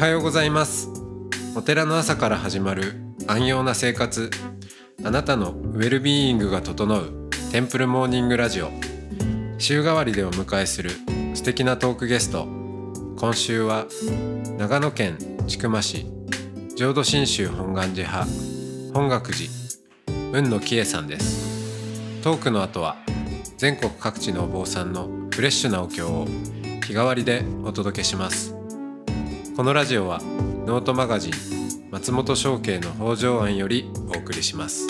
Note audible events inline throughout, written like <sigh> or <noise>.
はようございますお寺の朝から始まる安養な生活あなたのウェルビーイングが整うテンプルモーニングラジオ週替わりでお迎えする素敵なトークゲスト今週は長野県千曲市浄土真宗本願寺派本学寺雲野紀恵さんですトークの後は全国各地のお坊さんのフレッシュなお経を日替わりでお届けしますこのラジオはノートマガジン松本商家の北条庵よりお送りします。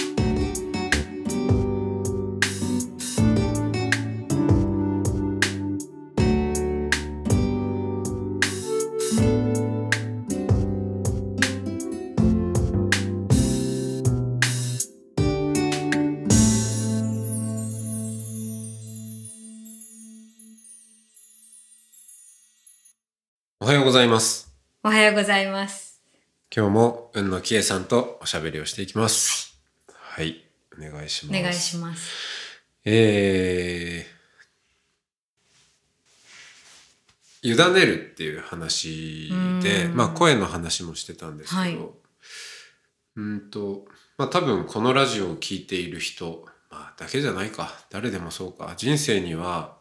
ございます。今日も、うんのきえさんとおしゃべりをしていきます。はい。お願いします。お願いします。えー、委ねるっていう話で、まあ声の話もしてたんですけど、はい、うんと、まあ多分このラジオを聴いている人、まあだけじゃないか、誰でもそうか、人生には、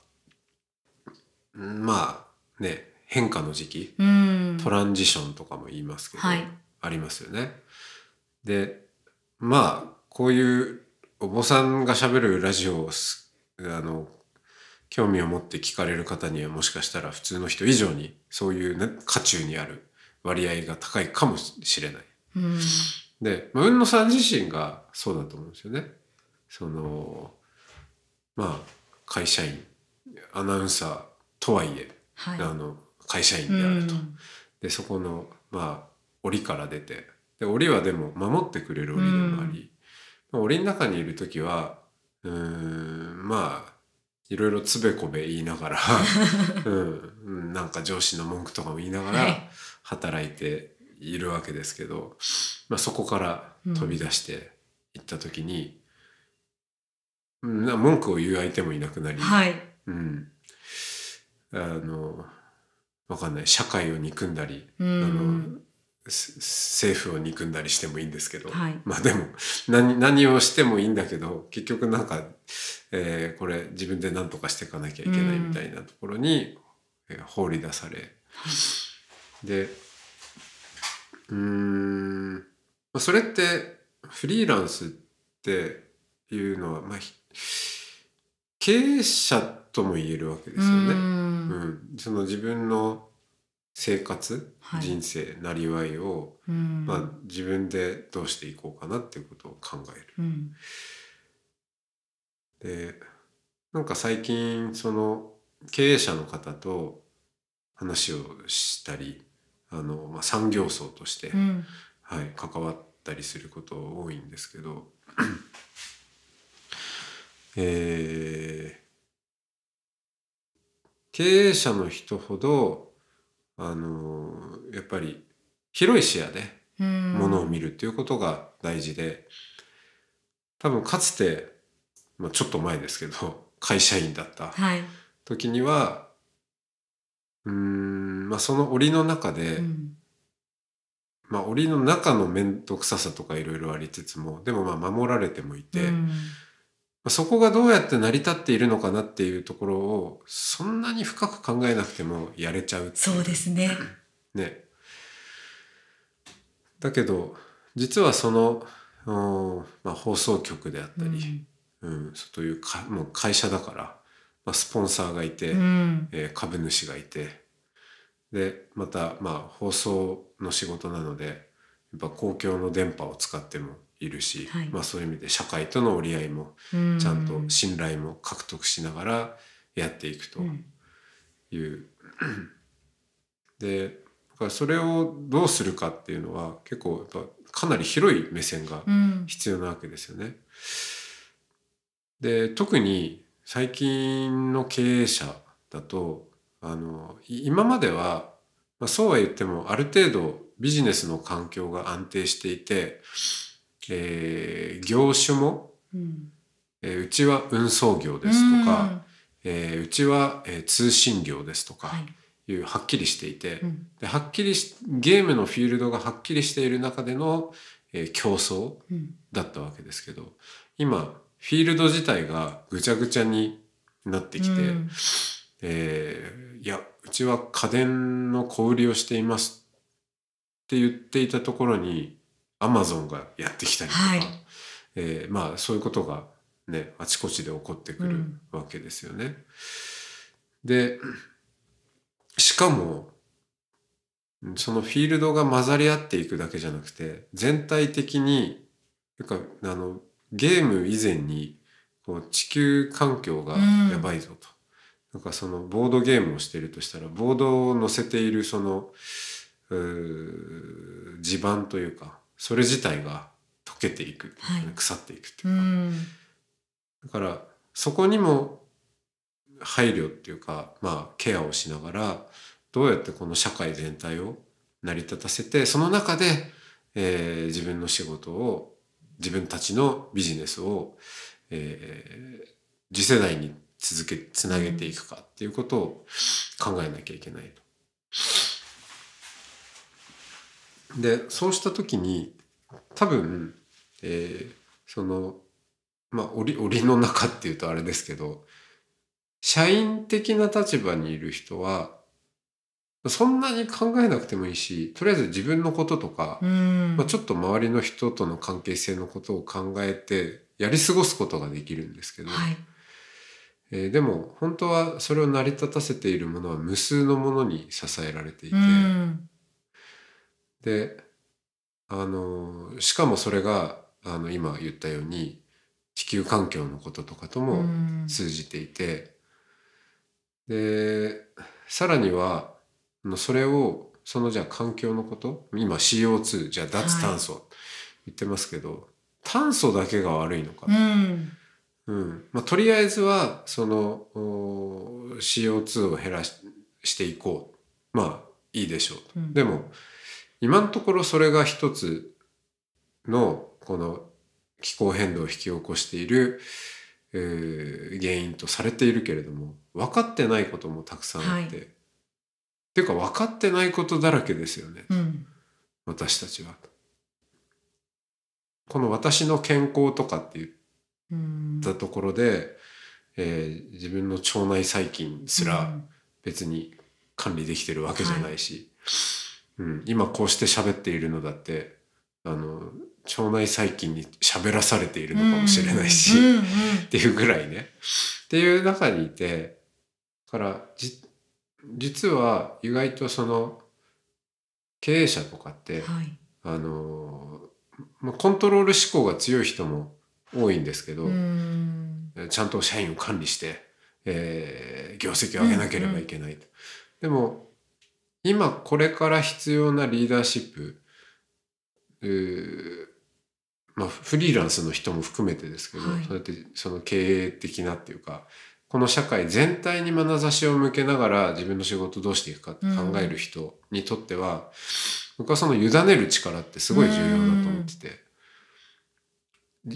まあね、変化の時期、うん、トランジションとかも言いますけど、はい、ありますよね。でまあこういうお坊さんがしゃべるラジオをあの興味を持って聞かれる方にはもしかしたら普通の人以上にそういう、ね、渦中にある割合が高いかもしれない。うん、で、まあ、雲野さん自身がそうだと思うんですよね。そのまあ会社員アナウンサーとはいえ、はい、あの会社員であると。うん、でそこのまあ檻から出てで檻はでも守ってくれる檻でもあり、うん、檻の中にいる時はうんまあいろいろつべこべ言いながら、<laughs> うん、なんか上司の文句とかも言いながら働いているわけですけど、はい、まあ、そこから飛び出していった時に、うん、文句を言う相手もいなくなり、はい、うん、あのわかんない社会を憎んだり、あの政府を憎んだりしてもいいんですけど、はい、まあでも何何をしてもいいんだけど結局なんか、えー、これ自分で何とかしていかなきゃいけないみたいなところに、えー、放り出され、はい、でうんまあそれってフリーランスっていうのは、まあ、経営者ってとも言えるわけですよね。うんうんその自分の生活、はい、人生なりわいを、まあ、自分でどうしていこうかなっていうことを考える。でなんか最近その経営者の方と話をしたりあの、まあ、産業層として、うん、はい、関わったりすること多いんですけど <clears throat> え経営者の人ほどあのやっぱり広い視野でものを見るっていうことが大事で多分かつて、まあ、ちょっと前ですけど <laughs> 会社員だった時には、はい、うんまあその檻の中で、うん、まあ檻の中の面倒くささとかいろいろありつつもでもまあ守られてもいて、うん、そこがどうやって成り立っているのかなっていうところをそんなに深く考えなくてもやれちゃううそうですね。<laughs> ね。だけど実はその、まあ、放送局であったり、うん、うん、というかもう会社だから、まあ、スポンサーがいて、うん、えー、株主がいてでまた、まあ、放送の仕事なのでやっぱ公共の電波を使ってもいるし、はい、まあ、そういう意味で社会との折り合いもちゃんと信頼も獲得しながらやっていくという。う <clears throat> ん、でそれをどうするかっていうのは結構やっぱかなり広い目線が必要なわけですよね。うん、で特に最近の経営者だとあの今までは、まあ、そうは言ってもある程度ビジネスの環境が安定していてえー、業種も、うん、えー、うちは運送業ですとか、うん、えー、うちは、えー、通信業ですとか、い、うはっきりしていて、ではっきりしゲームのフィールドがはっきりしている中での、えー、競争だったわけですけど、うん、今フィールド自体がぐちゃぐちゃになってきて、うん、えー、いやうちは家電の小売りをしていますって言っていたところにアマゾンがやってきたりとか、はい、えー、まあ、そういうことが、ね、あちこちで起こってくるわけですよね。うん、でしかもそのフィールドが混ざり合っていくだけじゃなくて全体的にかあのゲーム以前にこう地球環境がやばいぞと、うん、なんかそのボードゲームをしているとしたらボードを載せているその地盤というかそれ自体が溶けていく、はい、腐っていくっていうか、うん、だからそこにも配慮っていうか、まあ、ケアをしながらどうやってこの社会全体を成り立たせてその中で、えー、自分の仕事を自分たちのビジネスを、えー、次世代に続けつなげていくかっていうことを考えなきゃいけないと。でそうした時に多分、えー、そのまあ檻檻の中っていうとあれですけど社員的な立場にいる人はそんなに考えなくてもいいしとりあえず自分のこととか、まあ、ちょっと周りの人との関係性のことを考えてやり過ごすことができるんですけど、はい、えー、でも本当はそれを成り立たせているものは無数のものに支えられていて。であのしかもそれがあの今言ったように地球環境のこととかとも通じていて、うん、でさらにはそれをそのじゃあ環境のこと今 CO2 じゃあ脱炭素、って言ってますけど炭素だけが悪いのか、うんうんまあ、とりあえずはその CO2 を減らししていこうまあいいでしょううん、でも今のところそれが一つのこの気候変動を引き起こしている原因とされているけれども分かってないこともたくさんあって、はい、っていうか分かってないことだらけですよね、うん、私たちは。この私の健康とかって言ったところで、えー、自分の腸内細菌すら別に管理できてるわけじゃないし、うんはいうん、今こうして喋っているのだってあの腸内細菌に喋らされているのかもしれないし、うんうんうん、っていうぐらいね。っていう中にいてから実は意外とその経営者とかって、はい、あのまあ、コントロール思考が強い人も多いんですけどちゃんと社員を管理して、えー、業績を上げなければいけない、うんうん、でも今これから必要なリーダーシップ、えー、まあ、フリーランスの人も含めてですけど、はい、そうやってその経営的なっていうかこの社会全体に眼差しを向けながら自分の仕事どうしていくかって考える人にとっては、うん、僕はその委ねる力ってすごい重要だと思ってて、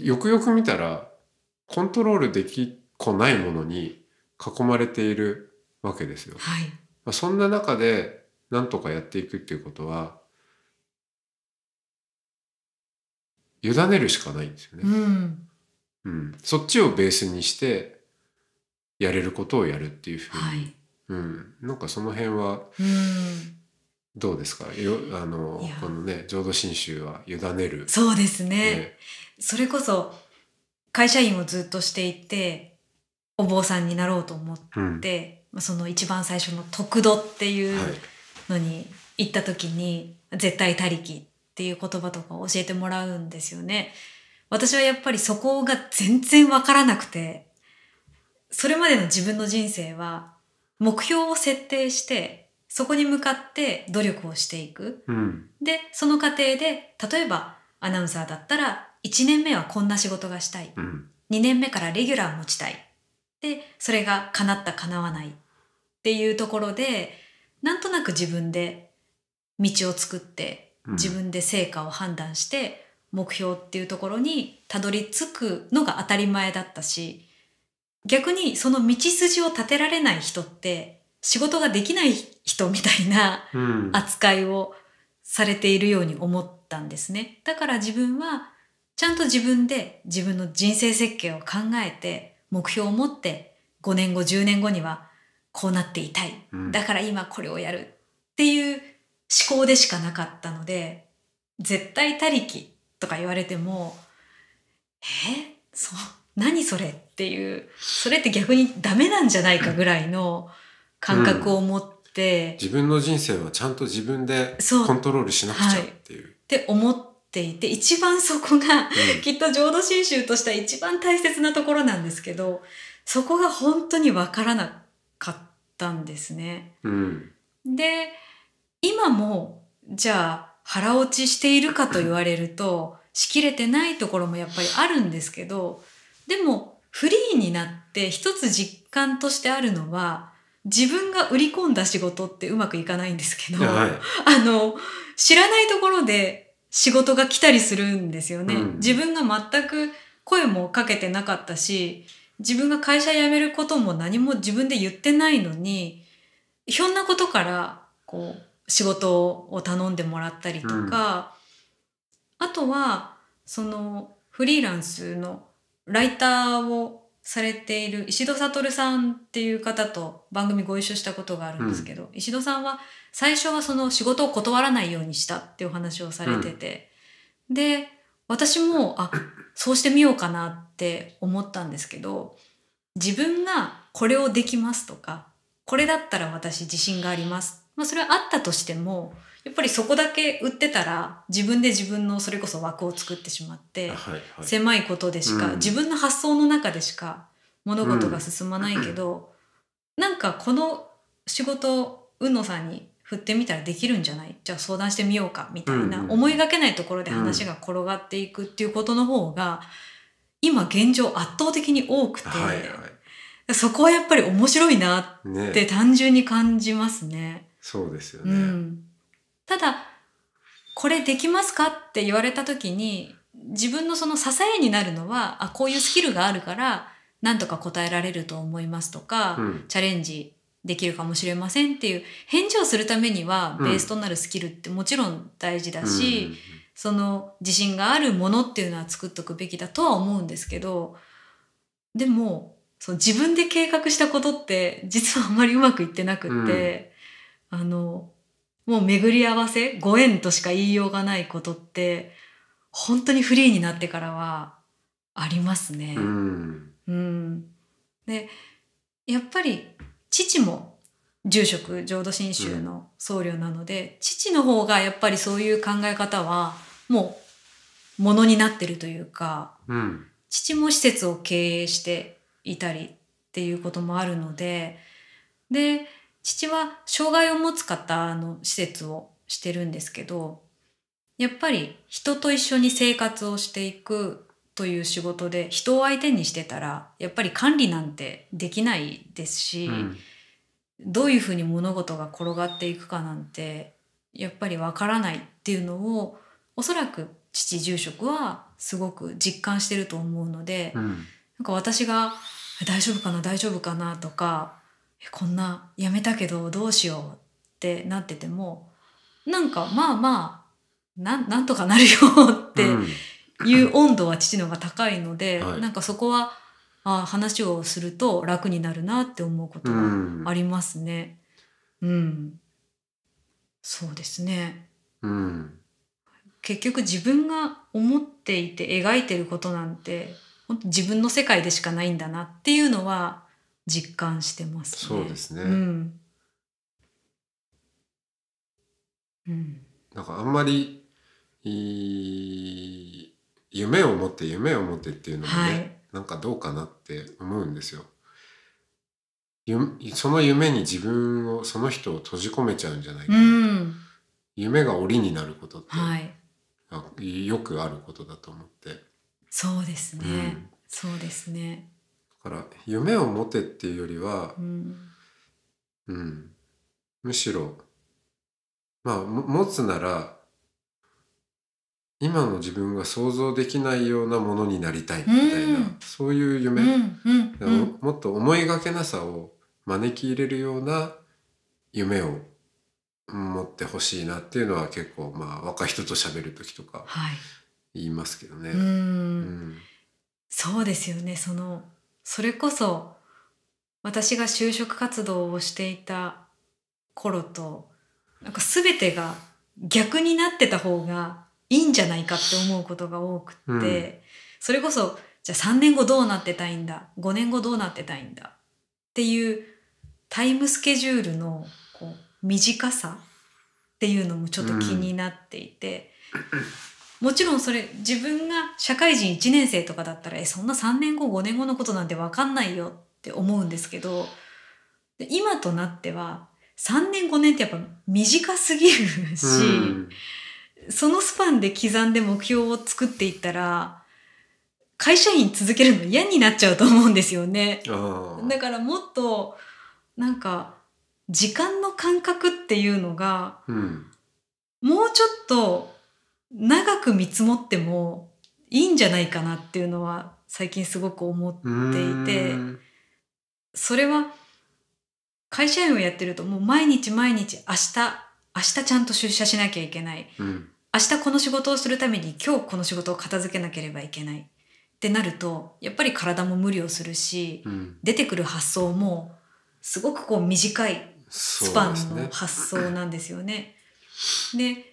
よくよく見たらコントロールできこないものに囲まれているわけですよ。はい、まあ、そんな中でなんとかやっていくっていうことは委ねるしかないんですよね、うん、うん、そっちをベースにしてやれることをやるっていうふうに、はい、うん、なんかその辺はどうですか、うん、あのこのね浄土真宗は委ねるそうですね、ね、それこそ会社員をずっとしていてお坊さんになろうと思って、うん、その一番最初の「得度」っていう、はいのに行った時に「絶対他力」っていう言葉とか教えてもらうんですよね。私はやっぱりそこが全然わからなくてそれまでの自分の人生は目標を設定してそこに向かって努力をしていく、うん、でその過程で例えばアナウンサーだったら1年目はこんな仕事がしたい、うん、2年目からレギュラー持ちたいでそれが叶った叶わないっていうところでなんとなく自分で道を作って自分で成果を判断して目標っていうところにたどり着くのが当たり前だったし逆にその道筋を立てられない人って仕事ができない人みたいな扱いをされているように思ったんですね。だから自分はちゃんと自分で自分の人生設計を考えて目標を持って5年後10年後にはこうなっていたい、うん、だから今これをやるっていう思考でしかなかったので絶対他力とか言われてもえそう何それっていうそれって逆にダメなんじゃないかぐらいの感覚を持って、うん、自分の人生はちゃんと自分でコントロールしなくちゃっていう。うはい、って思っていて一番そこが、うん、きっと浄土真宗としては一番大切なところなんですけどそこが本当にわからなく買ったんですね。うん、で今もじゃあ腹落ちしているかと言われるとしきれてないところもやっぱりあるんですけどでもフリーになって一つ実感としてあるのは自分が売り込んだ仕事ってうまくいかないんですけど、はい、<laughs> あの知らないところで仕事が来たりするんですよね。うん、自分が全く声もかけてなかったし自分が会社辞めることも何も自分で言ってないのに、ひょんなことから、こう、仕事を頼んでもらったりとか、うん、あとは、その、フリーランスのライターをされている石戸悟さんっていう方と番組ご一緒したことがあるんですけど、うん、石戸さんは最初はその仕事を断らないようにしたっていうお話をされてて、うん、で私もあそうしてみようかなって思ったんですけど自分がこれをできますとかこれだったら私自信があります、まあ、それはあったとしてもやっぱりそこだけ売ってたら自分で自分のそれこそ枠を作ってしまって、はいはい、狭いことでしか、うん、自分の発想の中でしか物事が進まないけど、うん、なんかこの仕事をうのさんに振ってみたらできるんじゃないじゃあ相談してみようかみたいな、うん思いがけないところで話が転がっていくっていうことの方が、うん、今現状圧倒的に多くて、はいはい、そこはやっぱり面白いなって単純に感じますね。ねそうですよね、うん、ただこれできますかって言われた時に自分のその支えになるのはあこういうスキルがあるからなんとか答えられると思いますとか、うん、チャレンジできるかもしれませんっていう返事をするためにはベースとなるスキルってもちろん大事だし、うん、その自信があるものっていうのは作っとくべきだとは思うんですけどでもそ自分で計画したことって実はあんまりうまくいってなくって、うん、あのもう巡り合わせご縁としか言いようがないことって本当にフリーになってからはありますね。うん、うん、でやっぱり父も住職浄土真宗の僧侶なので、うん、父の方がやっぱりそういう考え方はもうものになってるというか、うん、父も施設を経営していたりっていうこともあるのでで父は障害を持つ方の施設をしてるんですけどやっぱり人と一緒に生活をしていくという仕事で人を相手にしてたらやっぱり管理なんてできないですし、うん、どういうふうに物事が転がっていくかなんてやっぱりわからないっていうのをおそらく父住職はすごく実感してると思うので、うん、なんか私が「大丈夫かな大丈夫かな」とか「こんなやめたけどどうしよう」ってなっててもなんかまあまあなんとかなるよって、うんいう温度は父のが高いので、はい、なんかそこはあ話をすると楽になるなって思うことはありますね。うん、うん、そうですね、うん、結局自分が思っていて描いてることなんて本当自分の世界でしかないんだなっていうのは実感してます、ね、そうですね、うん、うん、なんかあんまりい夢を持って夢を持ってっていうのもね、はい、なんかどうかなって思うんですよ。その夢に自分をその人を閉じ込めちゃうんじゃないかうん、夢が檻になることって、はい、よくあることだと思ってそうですね、うん、そうですねだから夢を持てっていうよりは、うん、うん、むしろまあ持つなら今の自分が想像できないようなものになりたいみたいな、うん、そういう夢、うんうん、もっと思いがけなさを招き入れるような夢を持ってほしいなっていうのは結構まあ若い人と喋る時とか言いますけどね。はい、うんそうですよねそのそれこそ私が就職活動をしていた頃となんか全てが逆になってた方がいいんじゃないかって思うことが多くって、うん、それこそじゃあ3年後どうなってたいんだ5年後どうなってたいんだっていうタイムスケジュールのこう短さっていうのもちょっと気になっていて、うん、もちろんそれ自分が社会人1年生とかだったらえそんな3年後5年後のことなんて分かんないよって思うんですけど今となっては3年5年ってやっぱ短すぎるし、うんそのスパンで刻んで目標を作っていったら、会社員続けるの嫌になっちゃうと思うんですよね。だからもっと、なんか、時間の感覚っていうのが、うん、もうちょっと長く見積もってもいいんじゃないかなっていうのは最近すごく思っていて、それは会社員をやってるともう毎日毎日明日明日ちゃんと出社しなきゃいけない、うん、明日この仕事をするために今日この仕事を片付けなければいけないってなるとやっぱり体も無理をするし、うん、出てくる発想もすごくこう短いスパンの発想なんですよね。で、ね、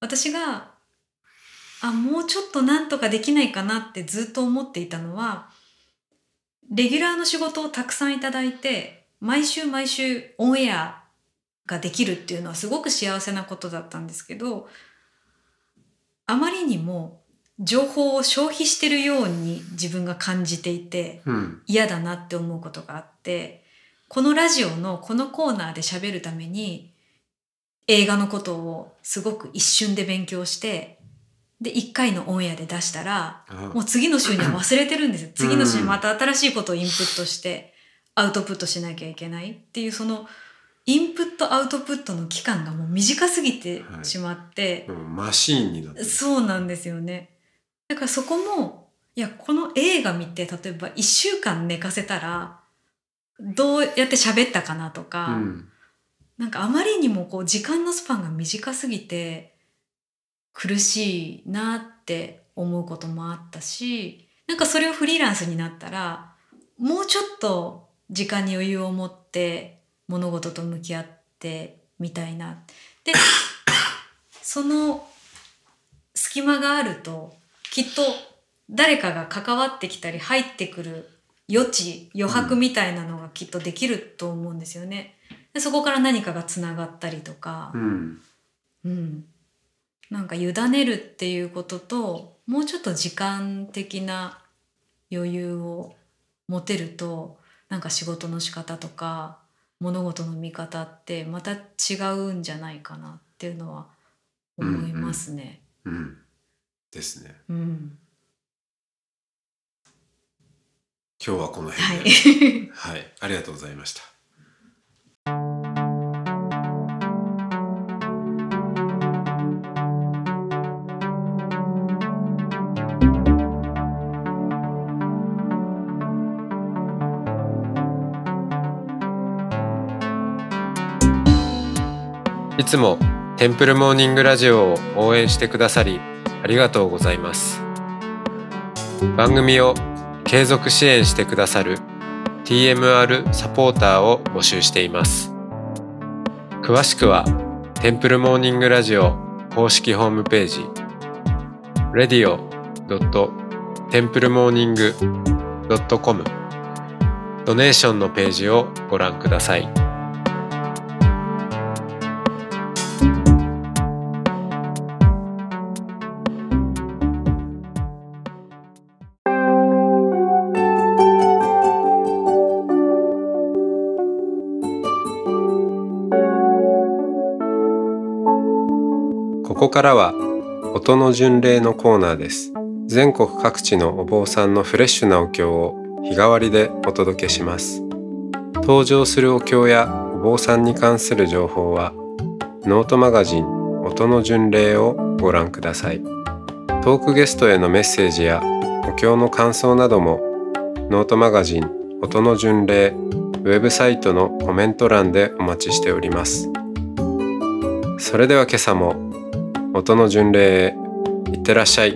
私があもうちょっとなんとかできないかなってずっと思っていたのはレギュラーの仕事をたくさんいただいて毎週毎週オンエアができるっていうのはすごく幸せなことだったんですけどあまりにも情報を消費してるように自分が感じていて、うん、嫌だなって思うことがあってこのラジオのこのコーナーで喋るために映画のことをすごく一瞬で勉強してで1回のオンエアで出したらもう次の週には忘れてるんですよ次の週にまた新しいことをインプットしてアウトプットしなきゃいけないっていうその。インプットアウトプットの期間がもう短すぎてしまって、はい、マシーンになってそうなんですよねだからそこもいやこの映画見て例えば1週間寝かせたらどうやって喋ったかなとか、うん、なんかあまりにもこう時間のスパンが短すぎて苦しいなって思うこともあったしなんかそれをフリーランスになったらもうちょっと時間に余裕を持って物事と向き合ってみたいな。でその隙間があるときっと誰かが関わってきたり入ってくる余地余白みたいなのがきっとできると思うんですよね。でそこから何かがつながったりとか、うん、うん、なんか委ねるっていうことともうちょっと時間的な余裕を持てるとなんか仕事の仕方とか物事の見方ってまた違うんじゃないかなっていうのは思いますね。うん、うんうん、ですね。うん、今日はこの辺で、はい、はい、ありがとうございました。いつもテンプルモーニングラジオを応援してくださりありがとうございます番組を継続支援してくださる TMR サポーターを募集しています詳しくはテンプルモーニングラジオ公式ホームページ radio.templemorning.com ドネーションのページをご覧ください。こからは音の巡礼のコーナーです全国各地のお坊さんのフレッシュなお経を日替わりでお届けします登場するお経やお坊さんに関する情報はノートマガジン音の巡礼をご覧くださいトークゲストへのメッセージやお経の感想などもノートマガジン音の巡礼ウェブサイトのコメント欄でお待ちしておりますそれでは今朝も音の巡礼いってらっしゃい。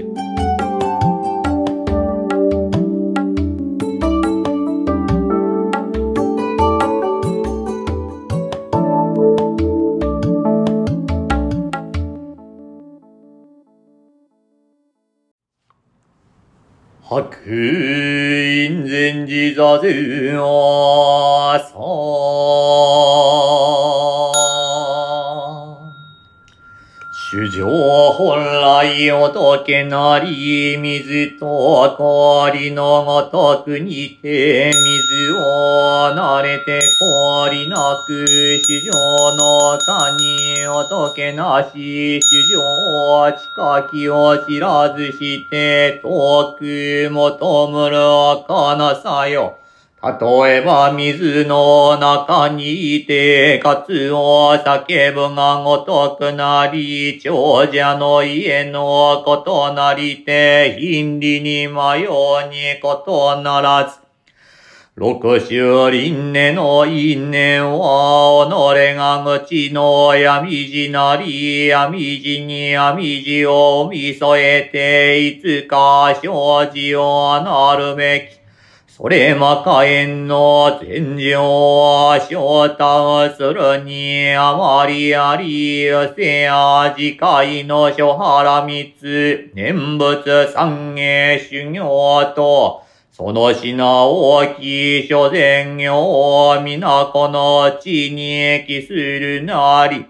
白隠禅寺座で朝情本来おとけなり、水と氷のごとくにて、水を慣れて氷なく、主情の他にをけなし、主情は近きを知らずして、遠く求むるかなさよ。例えば水の中にいて、カツを叫ぶがごとくなり、長者の家のことなりて、貧利に迷うにことならず。六州輪廻の因縁は、己が口の闇地なり、闇地に闇地を見添えて、いつか生じをなるべき。それまかえんの天井は昇太するにあまりありうせや次回の諸原密念仏三へ修行とその品大き所善行皆この地に帰するなり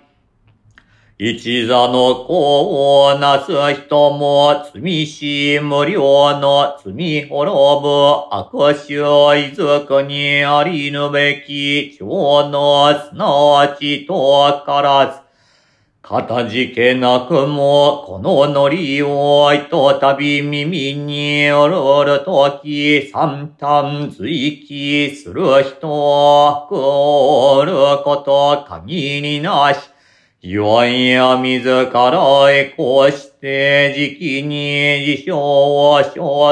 一座の功をなす人も罪し無料の罪滅ぶ悪臭遺族にありぬべき長のすなわちとからず。かたじけなくも、このノリをひとたび耳におるるとき、三端追記する人は、くおること限りなし。岩いや自らへこして、時期に事象を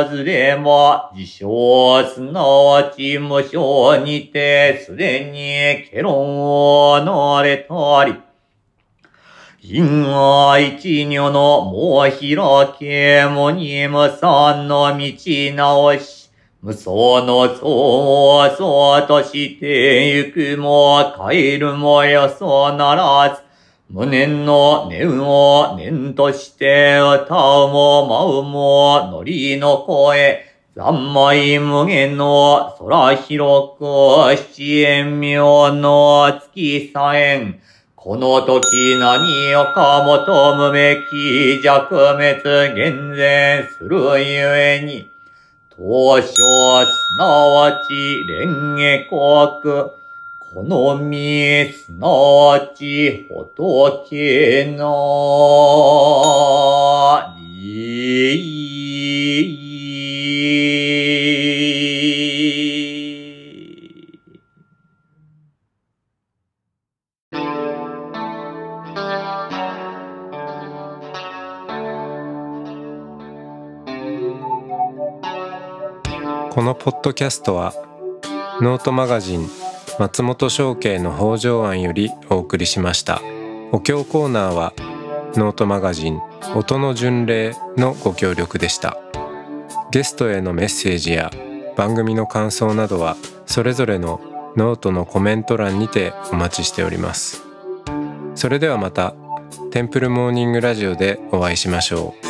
生ずれば、事象すなわち無償にて、すでに結論をなれたり。因は一女のもう開け、もに無産の道直し、無双の層を層として行くも帰るもよそならず、無念の念を念として歌うも舞うものりの声。三枚無限の空広く七円妙の月さえん。この時何をかもと無べき弱滅厳然するゆえに。当初すなわち蓮華国。このすなち仏なこのポッドキャストはノートマガジン松本商家の北条庵よりお送りしましたお経コーナーはノートマガジン音の巡礼のご協力でしたゲストへのメッセージや番組の感想などはそれぞれのノートのコメント欄にてお待ちしておりますそれではまたテンプルモーニングラジオでお会いしましょう